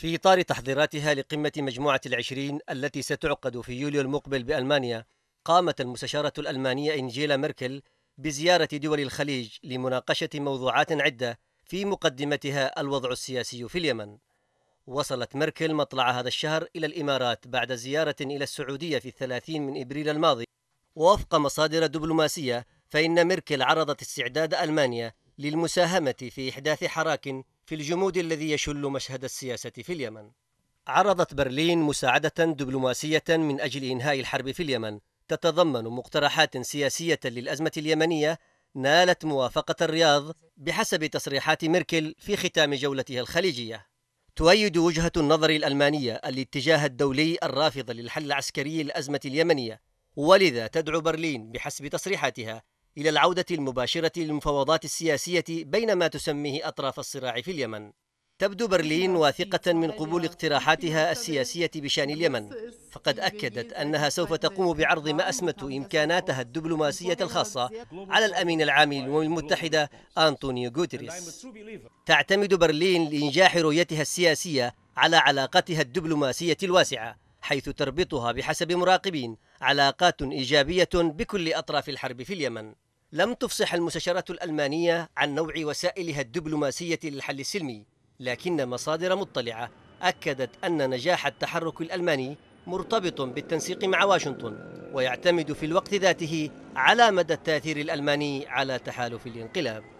في إطار تحضيراتها لقمة مجموعة العشرين التي ستعقد في يوليو المقبل بألمانيا قامت المستشارة الألمانية إنجيلا ميركل بزيارة دول الخليج لمناقشة موضوعات عدة في مقدمتها الوضع السياسي في اليمن وصلت ميركل مطلع هذا الشهر إلى الإمارات بعد زيارة إلى السعودية في الثلاثين من إبريل الماضي ووفق مصادر دبلوماسية فإن ميركل عرضت استعداد ألمانيا للمساهمة في إحداث حراك في الجمود الذي يشل مشهد السياسة في اليمن. عرضت برلين مساعدة دبلوماسية من أجل إنهاء الحرب في اليمن، تتضمن مقترحات سياسية للأزمة اليمنية نالت موافقة الرياض بحسب تصريحات ميركل في ختام جولتها الخليجية. تؤيد وجهة النظر الألمانية الاتجاه الدولي الرافض للحل العسكري للأزمة اليمنية، ولذا تدعو برلين بحسب تصريحاتها إلى العودة المباشرة للمفاوضات السياسية بين ما تسميه أطراف الصراع في اليمن تبدو برلين واثقة من قبول اقتراحاتها السياسية بشأن اليمن فقد أكدت أنها سوف تقوم بعرض ما أسمته إمكاناتها الدبلوماسية الخاصة على الأمين العام للأمم المتحدة أنطونيو غوتيريس تعتمد برلين لإنجاح رؤيتها السياسية على علاقتها الدبلوماسية الواسعة حيث تربطها بحسب مراقبين علاقات إيجابية بكل أطراف الحرب في اليمن لم تفصح المستشارات الألمانية عن نوع وسائلها الدبلوماسية للحل السلمي لكن مصادر مطلعة أكدت أن نجاح التحرك الألماني مرتبط بالتنسيق مع واشنطن ويعتمد في الوقت ذاته على مدى التأثير الألماني على تحالف الانقلاب